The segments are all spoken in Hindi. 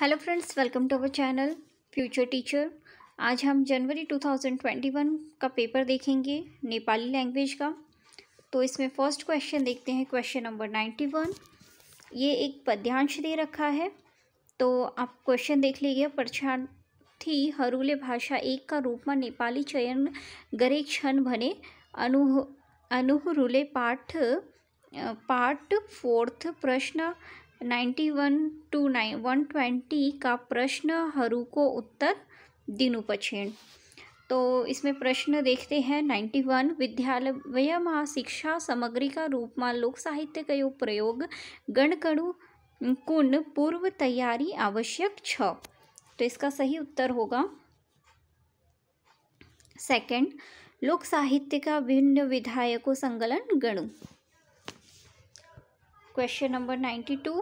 hello friends welcome to our channel future teacher आज हम जनवरी 2021 का पेपर देखेंगे नेपाली लैंग्वेज का तो इसमें फर्स्ट क्वेश्चन देखते हैं क्वेश्चन नंबर 91 ये एक पद्यांश दे रखा है तो आप क्वेश्चन देख लीजिए परीक्षार्थी हरूले भाषा एक का रूप में नेपाली चयन गरे क्षण भने अनुह अनुहरूले पाठ पार्ट फोर्थ प्रश्न ninety one to nine one twenty का प्रश्न हरु को उत्तर दिनु तो इसमें प्रश्न देखते हैं नाइन्टी वन विद्यालय में शिक्षा सामग्री का रूप में लोक साहित्य कयो प्रयोग गणकणु कुंड पूर्व तैयारी आवश्यक छ तो इसका सही उत्तर होगा सेकंड लोक साहित्य का भिन्न विधायकों संकलन गणु क्वेश्चन नंबर नाइन्टी टू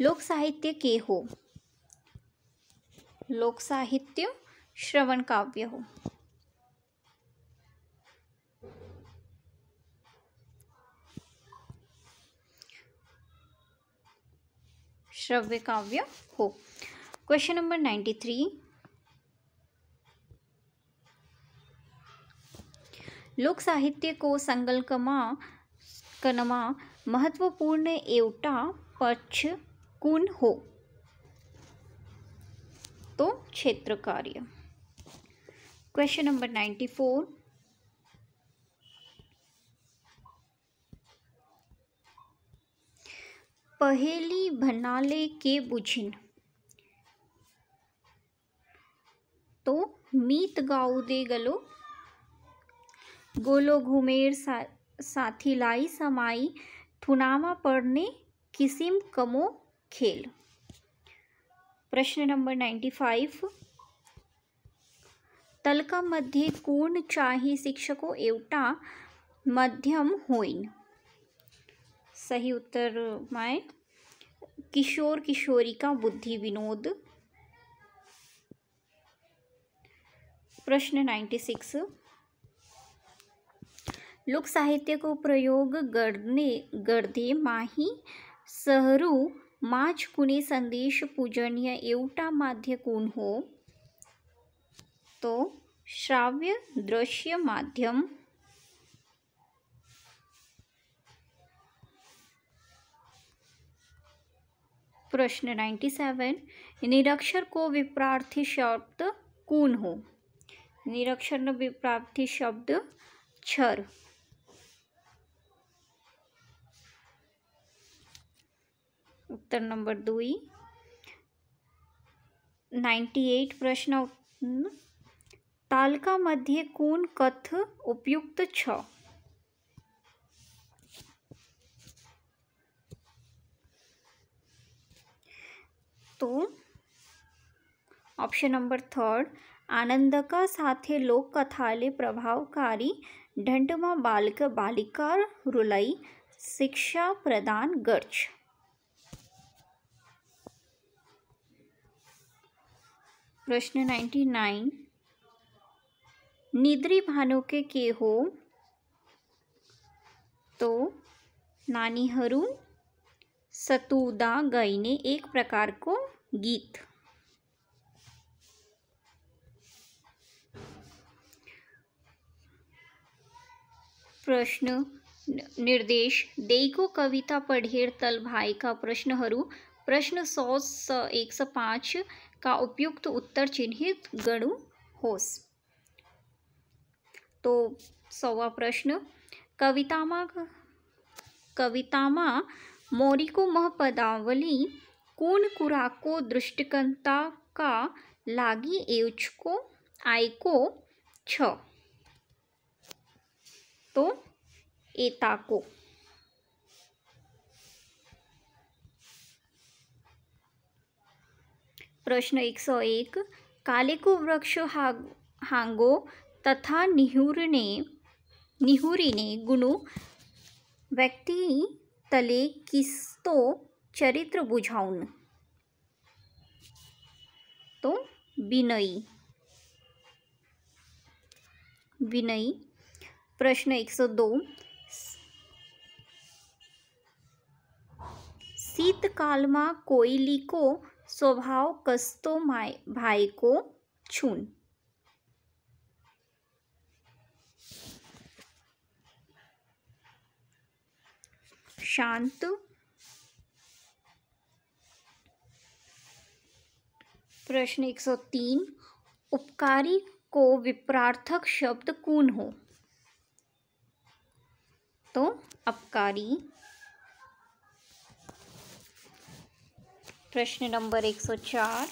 लोक साहित्य के हो लोक साहित्य श्रवण काव्य हो श्रव्य काव्य हो क्वेश्चन नंबर नाइन्टी थ्री लोक साहित्य को संगलकमा કનમાં महत्वपूर्ण एवटा पक्ष કુન हो तो क्षेत्र कार्य क्वेश्चन नंबर नाइन्टी फोर पहेली भनाले के बुझिन तो मीत गाऊ दे गलो गोलो घुमेर सा साथी लाई समाई थुनामा पढ़ने किसीम कमो खेल प्रश्न नंबर नाइंटी फाइव तलका मध्य कोण चाही शिक्षकों एवटा मध्यम होइन सही उत्तर माए किशोर किशोरी का बुद्धि विनोद प्रश्न नाइन्टी सिक्स लोक साहित्य को प्रयोग गढ़ने गढ़े माही सहरू माछ कुने संदेश पूजनीय एवटा माध्य कुन हो तो श्राव्य दृश्य माध्यम प्रश्न नाइंटी सेवन निरक्षर को विप्रार्थी शब्द कौन हो निरक्षर विप्रार्थी शब्द छर उत्तर नंबर दुई नाइंटी एट प्रश्न तालका मध्य कौन कथ उपयुक्त छ तो ऑप्शन नंबर थर्ड का साथे लोक कथाले प्रभावकारी ढंडमा बालक बालिका रुलाई शिक्षा प्रदान गर्छ प्रश्न नाइन्टी नाइन निद्री भानु के के हो तो नानी नानीहरू सतुदा गईने एक प्रकार को गीत प्रश्न निर्देश देई को कविता पढ़ेर तल भाई का प्रश्न हरू प्रश्न सौ स एक सौ पाँच का उपयुक्त उत्तर चिन्हित गणु होस तो सौवा प्रश्न कवितामा कवितामा मौरिको महपदावली कून कुराको दृष्टिकंता का लागी एवचको आयको छ तो एताको प्रश्न एक सौ एक कालिकु वृक्ष हांगो तथा निहूर ने निहूरी ने गुणु व्यक्ति तले किस्तो चरित्र बुझाऊन तो विनयी विनयी प्रश्न एक सौ दो शीतकाल में कोयली को स्वभाव कस्तो माय भाई को छून शांत प्रश्न 103 उपकारी को विप्रार्थक शब्द कौन हो तो अपकारी प्रश्न नंबर चार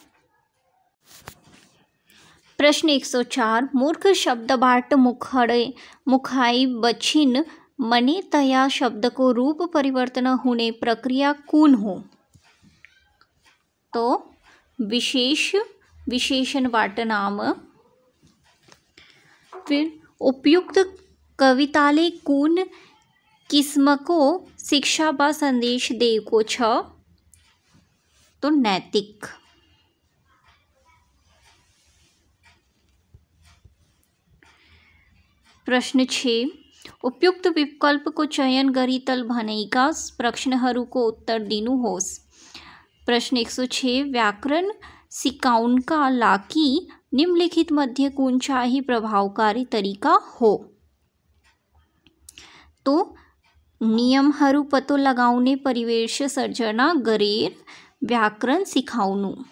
प्रश्न चार मूर्ख शब्द बाट मुखड़े मुखाई बछिन मने तया शब्द को रूप परिवर्तन होने प्रक्रिया कौन हो तो विशेष विशेषण बाट नाम फिर उपयुक्त कविताले कौन किस्म को शिक्षा व संदेश दे को छ तो नैतिक प्रश्न छ उपयुक्त विकल्प को चयन करी तल भनाइका को उत्तर दिनुहोस् प्रश्न एक सौ छ व्याकरण सिकाउन का लाकी निम्नलिखित मध्य कौन सा ही प्रभावकारी तरीका हो तो नियमहरू पतो लगाउने परिवेश सर्जना गरेर व्याकरण વ્યાકરણ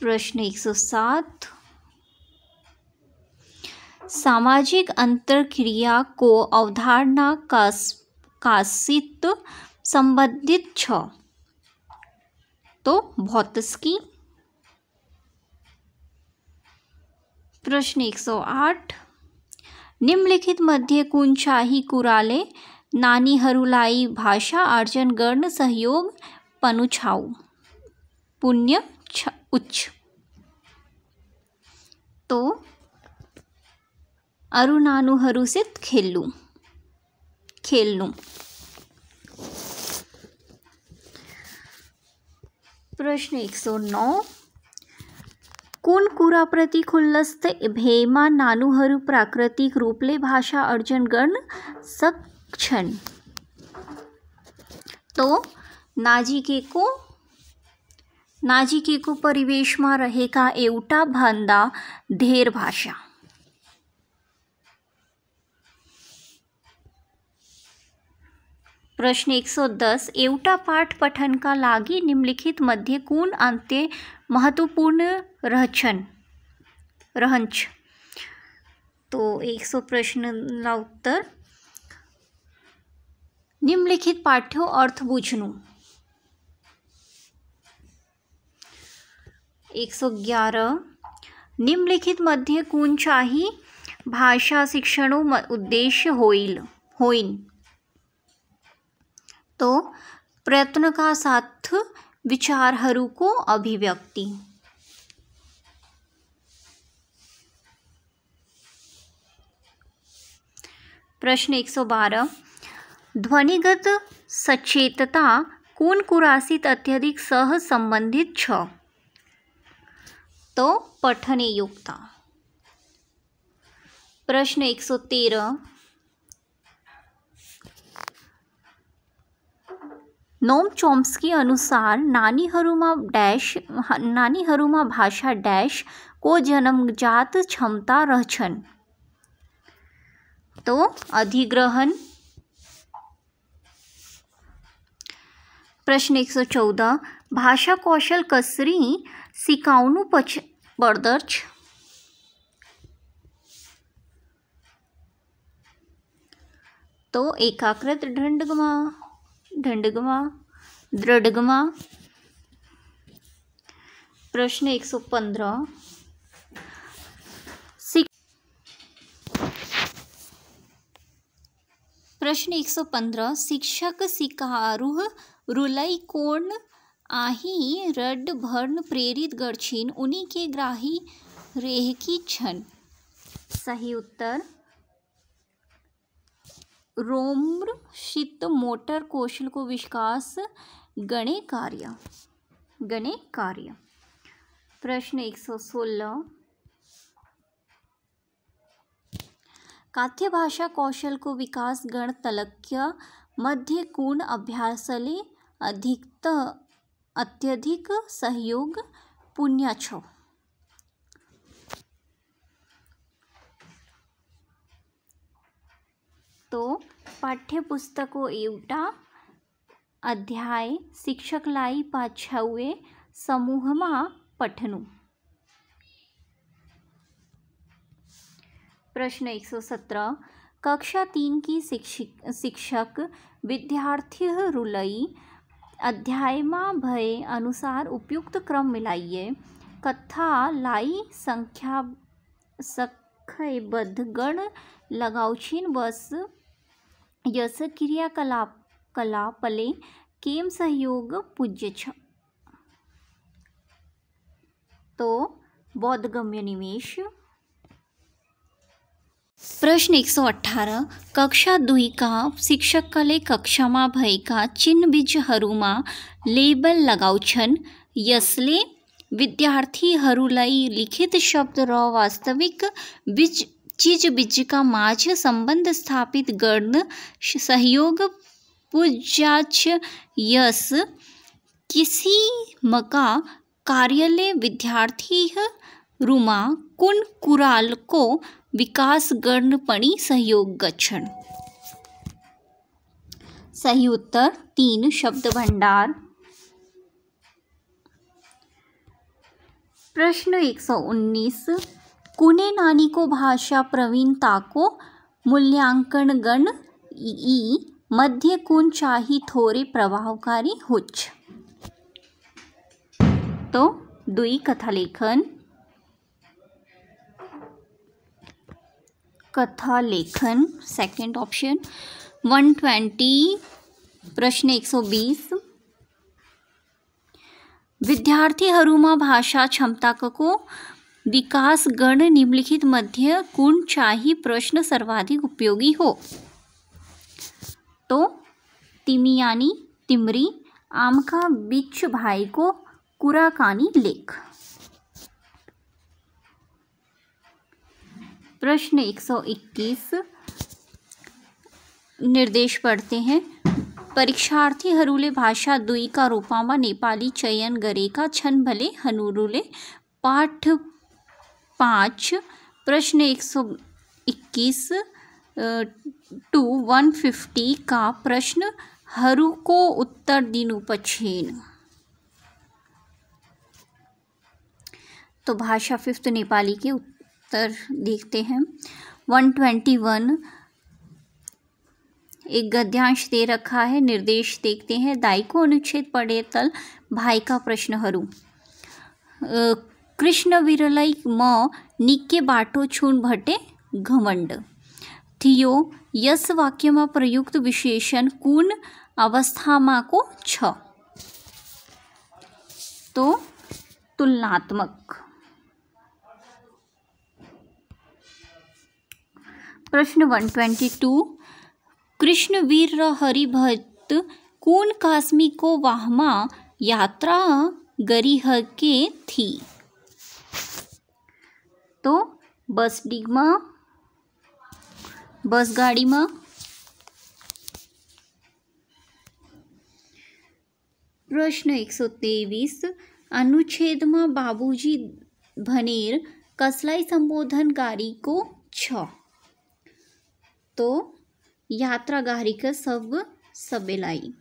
प्रश्न एक सौ सात सामाजिक अंतर क्रिया को अवधारणा का सित संबंधित छ तो भौतस्की प्रश्न एक सौ आठ निम्नलिखित मध्य कुंशाही कुराले नानी हरुलाई भाषा अर्जन गर्ण सहयोग पनुछाउ पुण्य उच्च तो अरू से खेलू खेलू प्रश्न एक सौ नौ कुन कुरा प्रति खुलस्त भेमा नानुहरु प्राकृतिक रूपले भाषा अर्जन गर्न सक क्षण तो नाजिकेको को परिवेश में रहेगा एवटा भांदा धेर भाषा प्रश्न एक सौ दस एवटा पाठ पठन का लागी निम्नलिखित मध्य कौन अंत्य महत्वपूर्ण रहन रहंच तो एक सौ प्रश्न उत्तर निम्नलिखित पाठ्य अर्थ बूझनु एक सौ ग्यारह निम्नलिखित मध्य कौन चाही भाषा शिक्षण उद्देश्य होइल होइन तो प्रयत्न का साथ विचार को अभिव्यक्ति प्रश्न एक सौ बारह ध्वनिगत सचेतता कौन कुरासित अत्यधिक सह संबंधित छ तो पठने योग्यता प्रश्न एक सौ तेरह नोम चोम्स्की अनुसार नानीहरूमा डैश नानीहरूमा भाषा डैश को जन्मजात क्षमता रहन तो अधिग्रहण प्रश्न एक सौ चौदह भाषा कौशल कसरी सिकाउनु पच पड़दर्च तो एकाकृत ढंडगमा ढंडगमा दृढ़गमा प्रश्न एक सौ पंद्रह प्रश्न एक सौ पंद्रह शिक्षक सिकारूह कोण आही रड भर्ण प्रेरित गर्छिन् उन्हीं के ग्राही की छन सही उत्तर रोम्र शित मोटर कौशल को विकास गणे कार्य गणे कार्य प्रश्न एक सौ सोलह काथ्य भाषा कौशल को विकास गण तलक्य मध्य कोण अभ्यासले अधिकत अत्यधिक सहयोग पुण्य छो तो पाठ्यपुस्तकों एवटा अध्याय शिक्षक लाई पाछाऊए समूह में पठन प्रश्न एक सौ सत्रह कक्षा तीन की शिक्षक विद्यार्थी रुलई अध्याय में भय अनुसार उपयुक्त क्रम मिलाइए कथा लाई संख्या सखयबद्ध गण लगाउछीन बस यस क्रियाकलाप कलापले केम सहयोग पूज्य छ तो बौद्धगम्य निवेश प्रश्न પ્રશ્ન એકસો અઠ્ઠાર કક્ષા દુઈકા શિક્ષકલે કક્ષામાં ભएका में लेबल लगाउँछन् यसले विद्यार्थीहरूलाई लिखित शब्द र वास्तविक बीज का माझ संबंध स्थापित गर्न सहयोग पूजाच यस मका कार्यालय विद्यार्थी રૂમા કુન કુરાલકો વિકાસગણપણી सहयोग गच्छन सही उत्तर तीन शब्द भंडार प्रश्न 119 कुने नानी को भाषा प्रवीणता को मूल्यांकन गण ई मध्य कुन चाही थोड़े प्रभावकारी हुच तो दुई कथा लेखन कथा लेखन सेकंड ऑप्शन ट्वेंटी प्रश्न विद्यार्थी हरुमा भाषा क्षमता को विकास गण निम्नलिखित मध्य गुण चाहिए प्रश्न सर्वाधिक उपयोगी हो तो तिमियानी तिमरी आम का बिच्छ भाई को कुराकानी लेख प्रश्न 121 निर्देश पढ़ते हैं परीक्षार्थी हरूले भाषा दुई का रूपामा नेपाली चयन का छन भले हनुरुले पाठ पाँच प्रश्न एक सौ इक्कीस टू वन फिफ्टी का प्रश्न हरु को उत्तर दिनु पछेन तो भाषा फिफ्थ नेपाली के उत्तर उत्तर देखते हैं वन ट्वेंटी वन एक गद्यांश दे रखा है निर्देश देखते हैं दाई को अनुच्छेद पढ़े तल भाई का प्रश्न हरू कृष्ण विरलय म निके बाटो छून भटे घमंड थियो यस प्रयुक्त विशेषण વિશેષણ अवस्था को કો છ તો તુલનાત્મક प्रश्न वन ट्वेंटी टू कृष्णवीर हरिभक्त कौन कास्मी को वाहमा यात्रा गरीह के थी तो बस डिग में बस गाड़ी में प्रश्न एक सौ तेवीस अनुच्छेद में बाबूजी भनेर कसलाई संबोधन गारी को छ तो यात्रा का सब लाई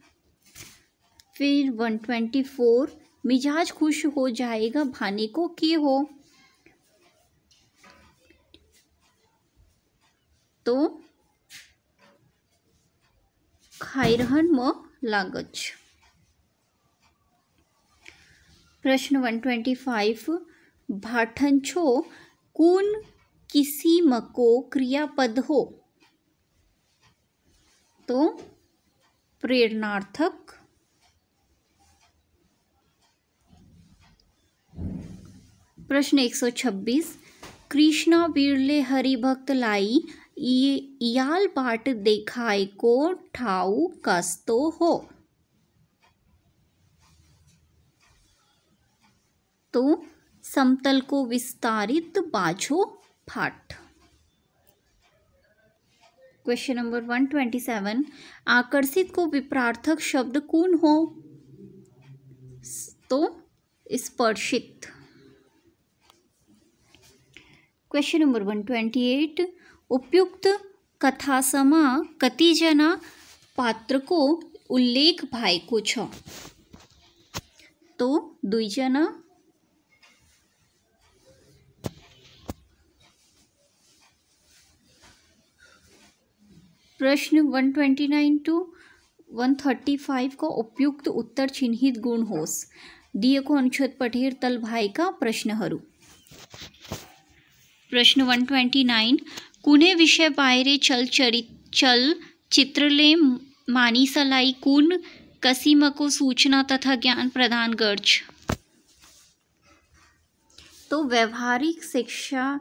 फिर वन ट्वेंटी फोर मिजाज खुश हो जाएगा भाने को कि हो तो खाइरहन म लागच प्रश्न वन ट्वेंटी फाइव भाठन छो कौन किसी मको क्रियापद हो तो प्रेरणार्थक प्रश्न 126 कृष्णा बिरले हरि भक्त लाई याल पाठ देखाए को ठाऊ कस्तो हो तो समतल को विस्तारित बाझो फाट question number one twenty seven आकर्षित को विप्रार्थक शब्द कौन हो तो स्पर्शित question number one twenty eight उपयुक्त कथासमा कतिजना पात्र को उल्लेख भाई को छो तो जना प्रश्न 129 टू 135 का उपयुक्त उत्तर चिन्हित गुण डीए को अनुच्छेद पठेर तल भाई का प्रश्न 129 कुने विषय चल चलचरित मानी सलाई कुन को सूचना तथा ज्ञान प्रदान गर्ज तो व्यवहारिक शिक्षा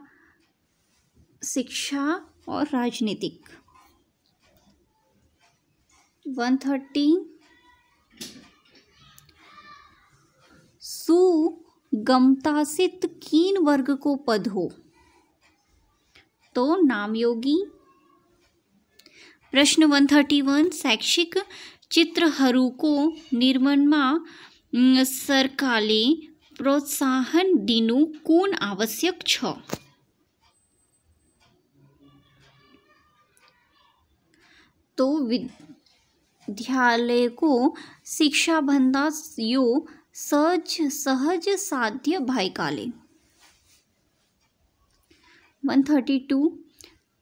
शिक्षा और राजनीतिक वन थर्टी सुगमतासित कीन वर्ग को पद हो तो नाम योगी प्रश्न वन थर्टी वन शैक्षिक चित्रहरूको निर्माणमा सरकारले प्रोत्साहन दिनु कुन आवश्यक छ तो विद्यालय को शिक्षा भंदा यो सहज सहज साध्य भएकाले वन थर्टी टू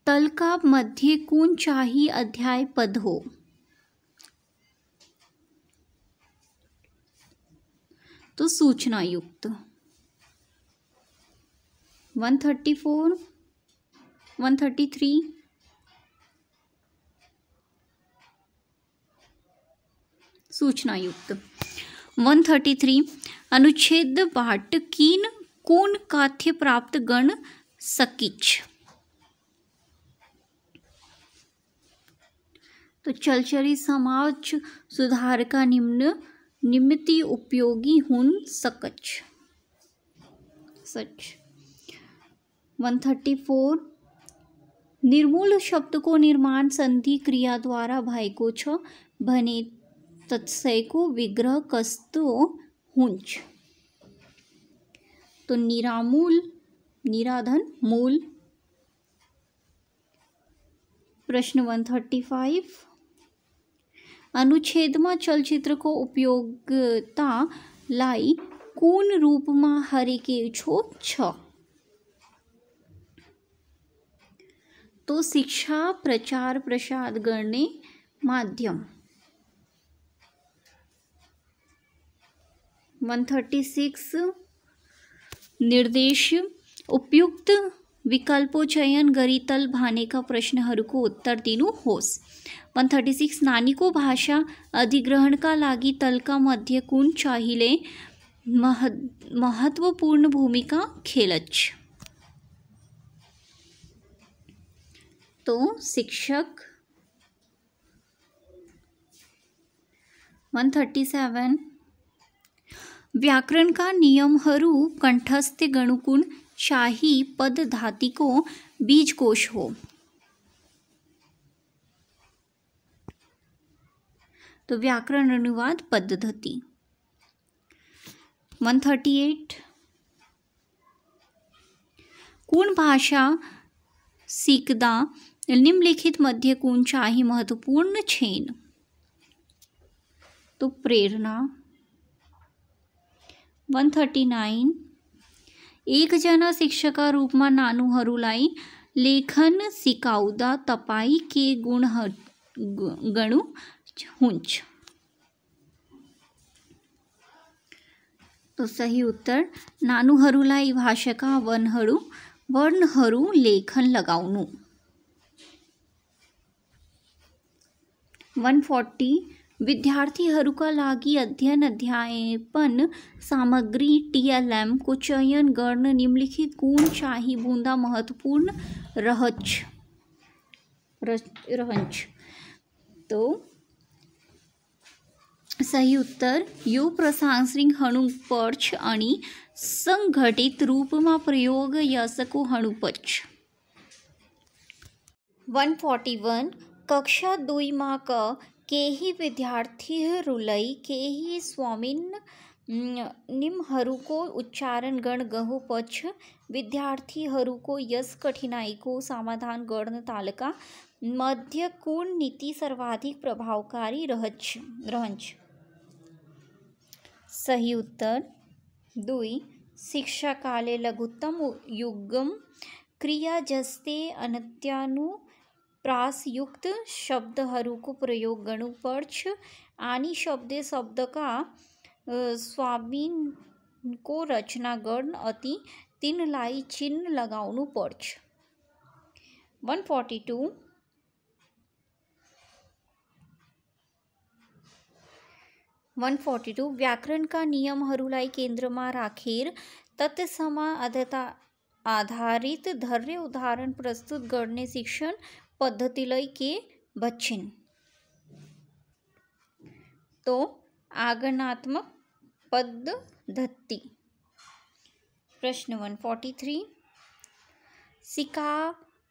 तल का मध्य कौन चाही अध्याय पद हो तो सूचना युक्त one thirty four one thirty three सूचना युक्त थ्री अनुच्छेद बाट कीन कौन काथ्य प्राप्त गण सकिच तो चलचरी समाज सुधार का निम्न निमित्ती उपयोगी हुन सकच सच वन थर्टी फोर निर्मूल शब्द को निर्माण संधि क्रिया द्वारा भाई को छ भनेत तत्सय को विग्रह कस्तु हुंच तो निरामूल निराधन मूल प्रश्न वन थर्टी फाइव अनुच्छेद में चलचित्र को उपयोगता लाई कून रूप में हरे के छो छ तो शिक्षा प्रचार प्रसाद करने माध्यम वन थर्टी सिक्स निर्देश उपयुक्त भाने का प्रश्न को उत्तर दिनु होस् वन थर्टी सिक्स नानी को भाषा अधिग्रहण का लागी तल का मध्य कुन चाहिए मह महत्वपूर्ण भूमिका खेलच तो शिक्षक वन थर्टी सेवन व्याकरण का नियम हरु कंठस्थ गणुकुण शाही पद को बीज कोश हो तो व्याकरण अनुवाद पद्धति वन थर्टी एट कुण भाषा सीखदा निम्नलिखित मध्य कुण शाही महत्वपूर्ण छेन तो प्रेरणा 139 एक जन शिक्षकા રૂપ માં नानू હરુલાઈ લેખન સિકાઉદા તપાઈ કે ગુણ હટ ગણુ છુંચ તો સાહી ઉત્તર नानू હરુલાઈ ભાષકા વનહડુ વર્ણ હરુ લેખન લગાવનું 140 विद्यार्थीहरूका लागि अध्ययन अध्यापन सामग्री टिएलएमको चयन गर्न निम्नलिखित गुण चाहिँ बूंदा महत्त्वपूर्ण रहन्छ रहन्छ तो सही उत्तर यो प्रशासनिक हनुपर्छ अनि सङ्गठित रूपमा प्रयोग यसको हणुपच वन फोर्टी वन कक्षा दुईमा क के ही विद्यार्थी रुलई केही स्वामिन् को उच्चारण गहु पक्ष हरु को यस को समाधान गण तालका मध्य कुण नीति सर्वाधिक प्रभावकारी रहच रहन्छ सही उत्तर दुई शिक्षा काले लघुत्तम युगम क्रिया जस्ते अनत्यानु प्रासयुक्त को प्रयोग गर्नुपर्छ आनी शब्द शब्द का स्वामी को रचना गण अति तीन लाई चिन्ह लगा one forty two one forty two व्याकरण का व्याकरणका केन्द्र में राखेर तत्समा आधारित धर्य उदाहरण प्रस्तुत करने शिक्षण पद्धति लैके बच्छीन तो आगनात्मक पद्धति प्रश्न वन फोर्टी थ्री सिका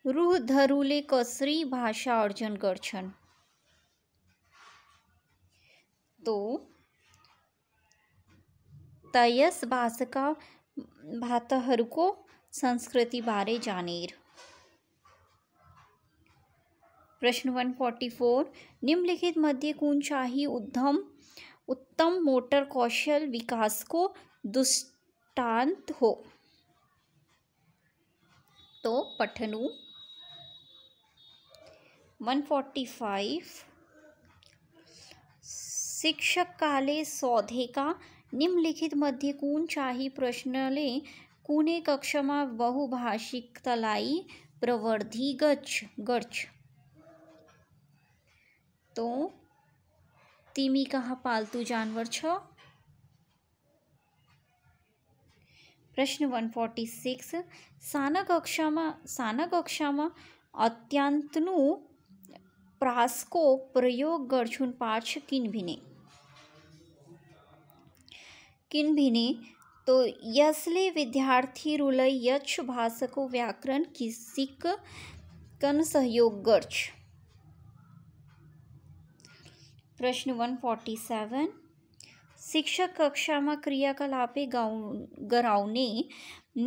रूह धरुले कसरी भाषा अर्जन कर तो तयस भाषका भातहर को संस्कृति बारे जानेर प्रश्न वन फोर्टी फोर निम्नलिखित मध्य शाही उद्यम उत्तम मोटर कौशल विकास को दुष्टांत हो तो पठनु वन फोर्टी फाइव शिक्षक काले सौधे का निम्नलिखित मध्य कून शाही ले कूने कक्षमा बहुभाषिक तलाई प्रवर्धि गच्छ गर्छ તો તીમી કહા પાલતુ જનવર છ પ્રશ્ન 146 સાના કક્ષામાં સાના કક્ષામાં અત્યંત નું પ્રાસકોપ પ્રયોગ ગડછુંન પાછ કિન વિને કિન વિને તો યસલે વિદ્યાર્થી રુલય યચ ભાષકો વ્યાકરણ કિસક કન સહયોગ ગડછ प्रश्न वन फोर्टी सैवन शिक्षक कक्षा में क्रियाकलापे गाउने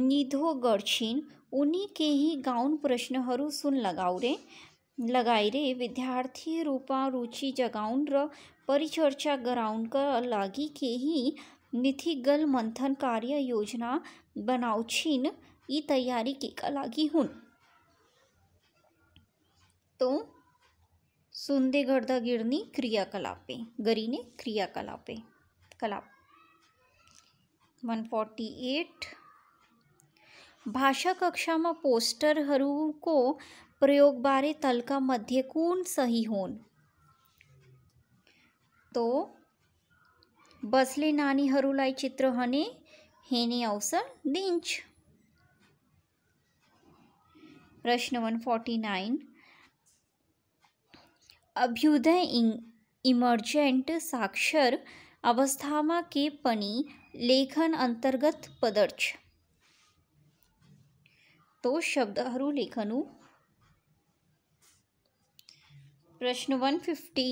निधो ગળછીન उन्हीं के ही गाउन प्रश्न सुन लगाउरे लगाइरे विद्यार्थी रूपा रुचि जगाउन र परिचर्चा गराउनका लागि ही मिथिगल मंथन कार्य योजना ई तैयारी के का लागि हुन् तो सुंदे घटता गिरनी क्रियाकलापें गरी ने क्रियाकलापें कलाप वन फोर्टी एट भाषा कक्षा में पोस्टर को प्रयोग बारे तल का मध्य कौन सही होन तो बसले नानी हरुलाई चित्र हने हेने अवसर दिंच प्रश्न वन फोर्टी नाइन अभ्युदय इमर्जेंट साक्षर अवस्थामा के पनी लेखन अंतर्गत पदर्श तो शब्द लेखन प्रश्न वन फिफ्टी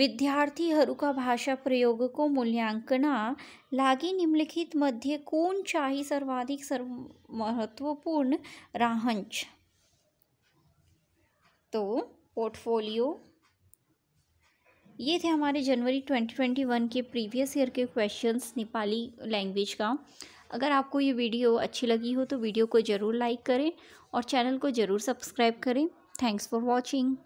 विद्यार्थी का भाषा प्रयोग को मूल्यांकन लगी निम्नलिखित मध्य कौन चाहिए सर्वाधिक सर्व महत्वपूर्ण राहंच तो पोर्टफोलियो ये थे हमारे जनवरी 2021 के प्रीवियस ईयर के क्वेश्चंस नेपाली लैंग्वेज का अगर आपको ये वीडियो अच्छी लगी हो तो वीडियो को ज़रूर लाइक करें और चैनल को ज़रूर सब्सक्राइब करें थैंक्स फॉर वॉचिंग